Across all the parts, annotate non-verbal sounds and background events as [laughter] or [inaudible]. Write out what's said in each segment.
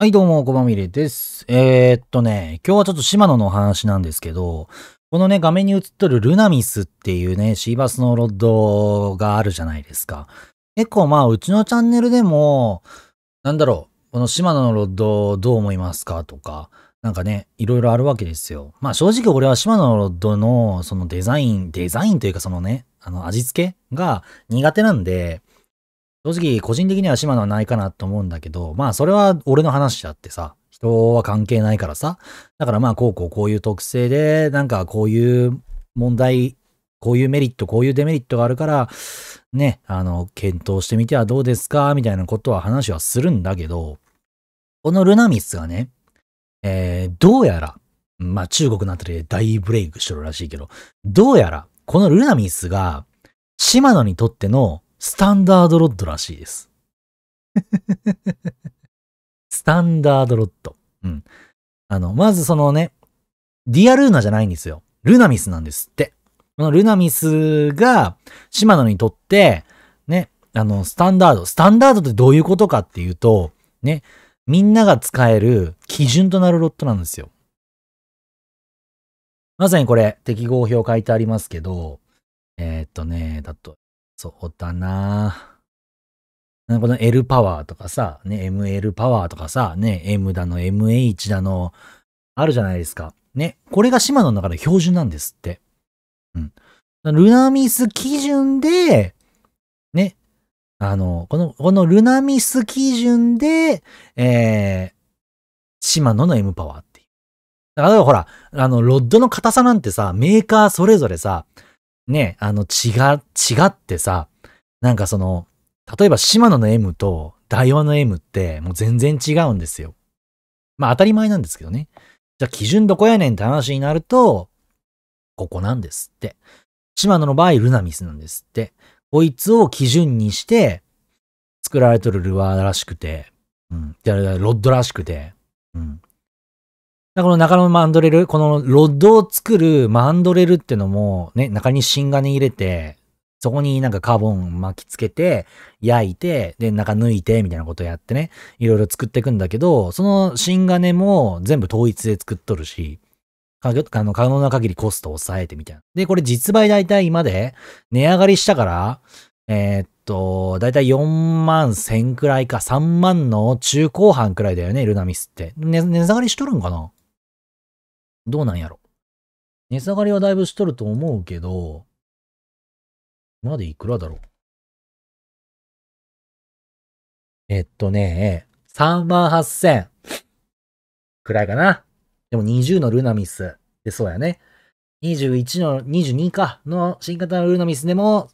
はい、どうも、こまみれです。えー、っとね、今日はちょっとシマノのお話なんですけど、このね、画面に映っとるルナミスっていうね、シーバスのロッドがあるじゃないですか。結構まあ、うちのチャンネルでも、なんだろう、このシマノのロッドどう思いますかとか、なんかね、いろいろあるわけですよ。まあ正直俺はシマノのロッドのそのデザイン、デザインというかそのね、あの味付けが苦手なんで、正直、個人的には島野はないかなと思うんだけど、まあそれは俺の話だってさ、人は関係ないからさ。だからまあこうこうこういう特性で、なんかこういう問題、こういうメリット、こういうデメリットがあるから、ね、あの、検討してみてはどうですかみたいなことは話はするんだけど、このルナミスがね、えー、どうやら、まあ中国のあたりで大ブレイクしてるらしいけど、どうやら、このルナミスが、島野にとってのスタンダードロッドらしいです。[laughs] スタンダードロッド。うん。あの、まずそのね、ディアルーナじゃないんですよ。ルナミスなんですって。このルナミスが、シマノにとって、ね、あの、スタンダード。スタンダードってどういうことかっていうと、ね、みんなが使える基準となるロットなんですよ。まさにこれ、適合表書いてありますけど、えー、っとね、だと、そうだなこの L パワーとかさ、ね、ML パワーとかさ、ね、M だの MH だの、あるじゃないですか。ね、これがシマノの中の標準なんですって。うん。ルナミス基準で、ね、あの、この、このルナミス基準で、えー、マノの M パワーっていう。だからほら、あの、ロッドの硬さなんてさ、メーカーそれぞれさ、ね、あの、違、違ってさ、なんかその、例えば島野の M と台湾の M ってもう全然違うんですよ。まあ当たり前なんですけどね。じゃあ基準どこやねんって話になると、ここなんですって。島野の場合ルナミスなんですって。こいつを基準にして作られとるルアーらしくて、うん。ロッドらしくて、うん。この中野マンドレル、このロッドを作るマンドレルってのも、ね、中に芯金入れて、そこになんかカーボン巻きつけて、焼いて、で、中抜いて、みたいなことやってね、いろいろ作っていくんだけど、その芯金も全部統一で作っとるし、可能な限りコストを抑えてみたいな。で、これ実売大体今で値上がりしたから、えー、っと、大体4万1000くらいか3万の中後半くらいだよね、ルナミスって。値、下がりしとるんかなどうなんやろ。値下がりはだいぶしとると思うけど、までいくらだろう。えっとね、3万8000。くらいかな。でも20のルナミス。で、そうやね。21の、22か。の新型のルナミスでも、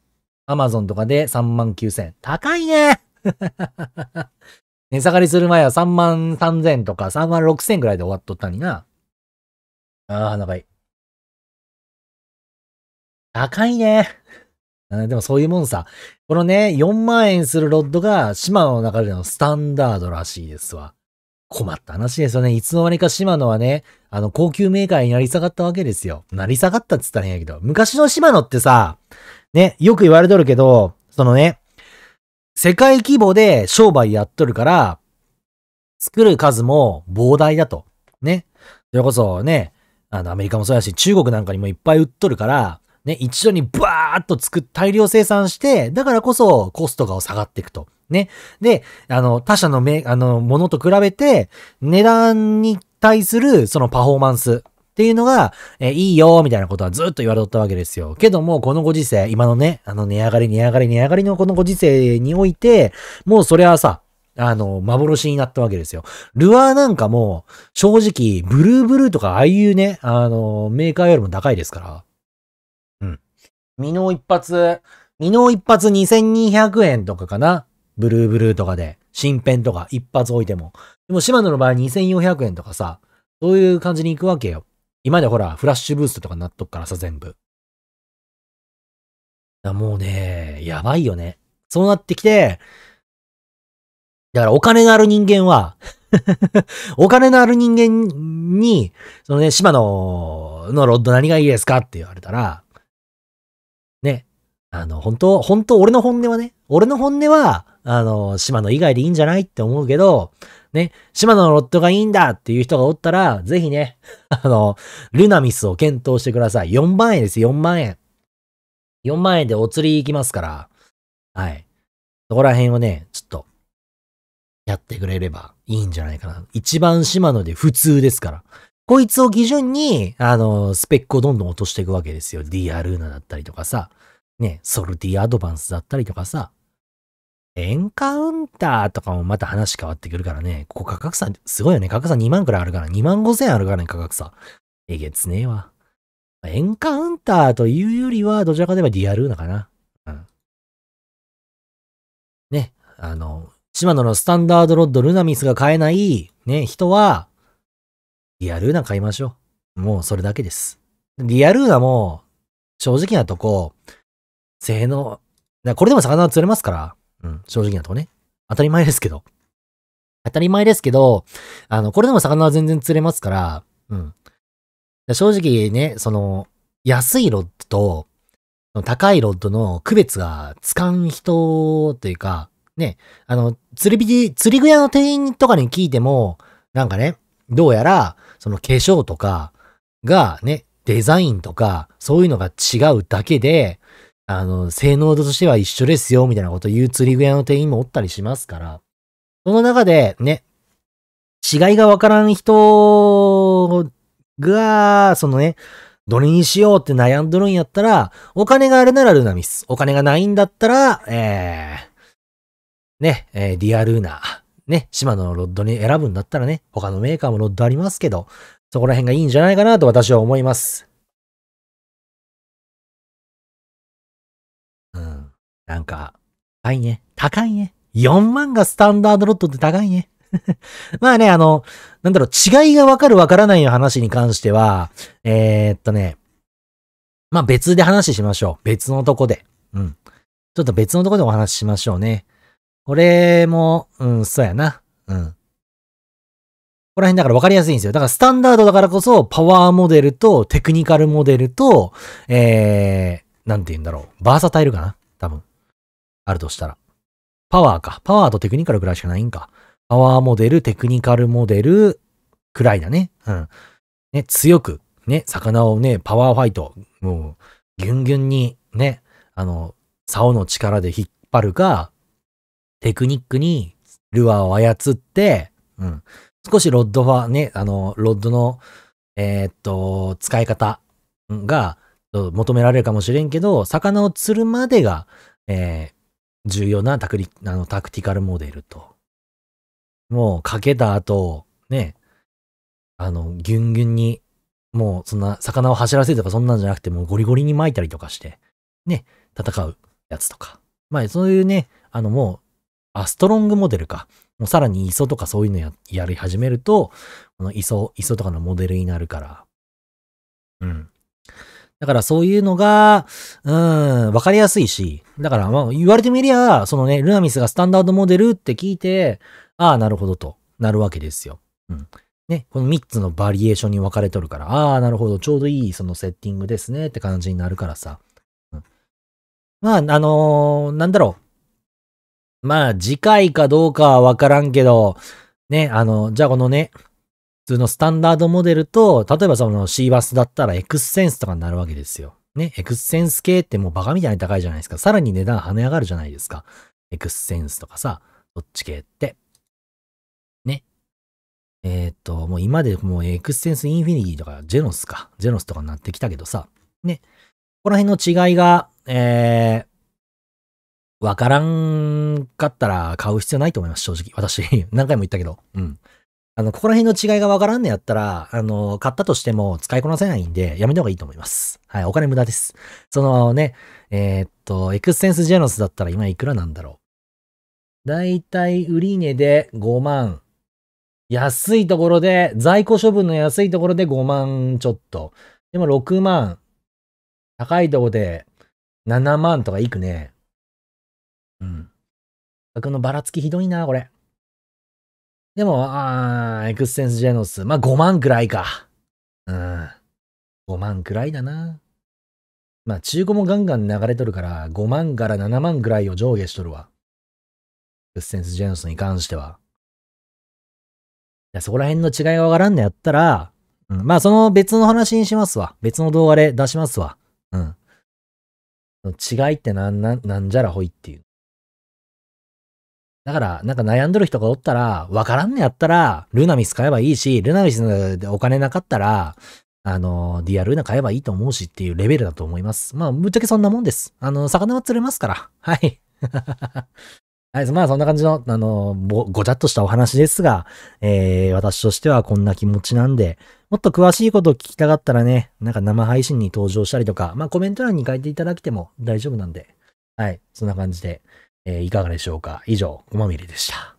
アマゾンとかで3万9000。高いね [laughs] 値下がりする前は3万3000とか3万6000ぐらいで終わっとったにな。ああ、長い。高いね。[laughs] でもそういうもんさ。このね、4万円するロッドが島の中でのスタンダードらしいですわ。困った話ですよね。いつの間にか島野はね、あの、高級メーカーになり下がったわけですよ。なり下がったって言ったらいいんやけど、昔の島野ってさ、ね、よく言われとるけど、そのね、世界規模で商売やっとるから、作る数も膨大だと。ね。それこそね、あの、アメリカもそうやし、中国なんかにもいっぱい売っとるから、ね、一緒にバーッと作っ、大量生産して、だからこそコストが下がっていくと。ね。で、あの、他社のめ、あの、ものと比べて、値段に対するそのパフォーマンスっていうのが、えいいよ、みたいなことはずっと言われとったわけですよ。けども、このご時世、今のね、あの、値上がり、値上がり、値上がりのこのご時世において、もうそれはさ、あの、幻になったわけですよ。ルアーなんかも、正直、ブルーブルーとかああいうね、あの、メーカーよりも高いですから。うん。未納一発、未納一発2200円とかかな。ブルーブルーとかで。新編とか一発置いても。でもシマノの場合2400円とかさ、そういう感じに行くわけよ。今でほら、フラッシュブーストとかになっとくからさ、全部。もうね、やばいよね。そうなってきて、だからお金のある人間は [laughs] お金のある人間に、そのね、島野のロッド何がいいですかって言われたら、ね、あの、本当本当俺の本音はね、俺の本音は、あの、島野以外でいいんじゃないって思うけど、ね、島野のロッドがいいんだっていう人がおったら、ぜひね、[laughs] あの、ルナミスを検討してください。4万円です、4万円。4万円でお釣り行きますから、はい。そこら辺をね、ちょっと、やってくれればいいんじゃないかな。一番島ので普通ですから。こいつを基準に、あの、スペックをどんどん落としていくわけですよ。ディアルーナだったりとかさ、ね、ソルティアドバンスだったりとかさ、エンカウンターとかもまた話変わってくるからね。ここ価格差、すごいよね。価格差2万くらいあるから、2万5千あるからね、価格差。えげつねえわ。エンカウンターというよりは、どちらかといえばディアルーナかな。うん。ね。あの、シマノのスタンダードロッドルナミスが買えない、ね、人は、リアルーナ買いましょう。もうそれだけです。リアルーナも、正直なとこ、性能、これでも魚は釣れますから、うん、正直なとこね。当たり前ですけど。当たり前ですけど、あの、これでも魚は全然釣れますから、うん。正直ね、その、安いロッドと、高いロッドの区別がつかん人というか、ね、あの、釣りき、釣り具屋の店員とかに聞いても、なんかね、どうやら、その化粧とかがね、デザインとか、そういうのが違うだけで、あの、性能度としては一緒ですよ、みたいなこと言う釣り具屋の店員もおったりしますから、その中でね、違いがわからん人が、そのね、どれにしようって悩んどるんやったら、お金があるならルナミス。お金がないんだったら、えー、ね、えー、リアルーナ、ね、シマノのロッドに選ぶんだったらね、他のメーカーもロッドありますけど、そこら辺がいいんじゃないかなと私は思います。うん。なんか、高いね。高いね。4万がスタンダードロッドって高いね。[laughs] まあね、あの、なんだろう、違いがわかるわからないの話に関しては、えー、っとね、まあ別で話しましょう。別のとこで。うん。ちょっと別のとこでお話ししましょうね。俺も、うん、そうやな。うん。ここら辺だから分かりやすいんですよ。だからスタンダードだからこそ、パワーモデルとテクニカルモデルと、えー、なんて言うんだろう。バーサタイルかな多分。あるとしたら。パワーか。パワーとテクニカルくらいしかないんか。パワーモデル、テクニカルモデル、くらいだね。うん。ね、強く、ね、魚をね、パワーファイト、もう、ギュンギュンに、ね、あの、竿の力で引っ張るか、テクニックにルアーを操って、うん。少しロッドファね、あの、ロッドの、えー、っと、使い方が求められるかもしれんけど、魚を釣るまでが、えー、重要なタクリ、あの、タクティカルモデルと。もう、かけた後、ね、あの、ギュンギュンに、もう、そんな、魚を走らせるとかそんなんじゃなくて、もうゴリゴリに巻いたりとかして、ね、戦うやつとか。まあ、そういうね、あの、もう、アストロングモデルか。もうさらに磯とかそういうのややり始めると、この磯、磯とかのモデルになるから。うん。だからそういうのが、うん、わかりやすいし、だからまあ言われてみりゃ、そのね、ルナミスがスタンダードモデルって聞いて、ああ、なるほどとなるわけですよ。うん。ね、この3つのバリエーションに分かれとるから、ああ、なるほど、ちょうどいいそのセッティングですねって感じになるからさ。うん、まあ、あのー、なんだろう。まあ、次回かどうかはわからんけど、ね、あの、じゃあこのね、普通のスタンダードモデルと、例えばその C バスだったらエクスセンスとかになるわけですよ。ね、エクスセンス系ってもうバカみたいに高いじゃないですか。さらに値段跳ね上がるじゃないですか。エクスセンスとかさ、どっち系って。ね。えー、っと、もう今でもうエクスセンスインフィニティとか、ジェノスか。ジェノスとかになってきたけどさ。ね。ここら辺の違いが、えー、わからんかったら買う必要ないと思います、正直。私、[laughs] 何回も言ったけど。うん。あの、ここら辺の違いがわからんのやったら、あの、買ったとしても使いこなせないんで、やめた方がいいと思います。はい、お金無駄です。そのね、えー、っと、エクステンスジェノスだったら今いくらなんだろう。だいたい売り値で5万。安いところで、在庫処分の安いところで5万ちょっと。でも6万。高いとこで7万とかいくね。うん。のばらつきひどいな、これ。でも、あエクステンスジェノス。まあ、5万くらいか。うん。5万くらいだな。まあ、中古もガンガン流れとるから、5万から7万くらいを上下しとるわ。エクステンスジェノスに関しては。いや、そこら辺の違いがわからんのやったら、うん、まあ、その別の話にしますわ。別の動画で出しますわ。うん。違いってなん、なん、なんじゃらほいっていう。だから、なんか悩んどる人がおったら、わからんのやったら、ルナミス買えばいいし、ルナミスでお金なかったら、あの、ディアルーナ買えばいいと思うしっていうレベルだと思います。まあ、ぶっちゃけそんなもんです。あの、魚は釣れますから。はい。[laughs] はい、まあそんな感じの、あの、ごちゃっとしたお話ですが、えー、私としてはこんな気持ちなんで、もっと詳しいことを聞きたかったらね、なんか生配信に登場したりとか、まあコメント欄に書いていただけても大丈夫なんで、はい、そんな感じで。えー、いかがでしょうか以上、うまみりでした。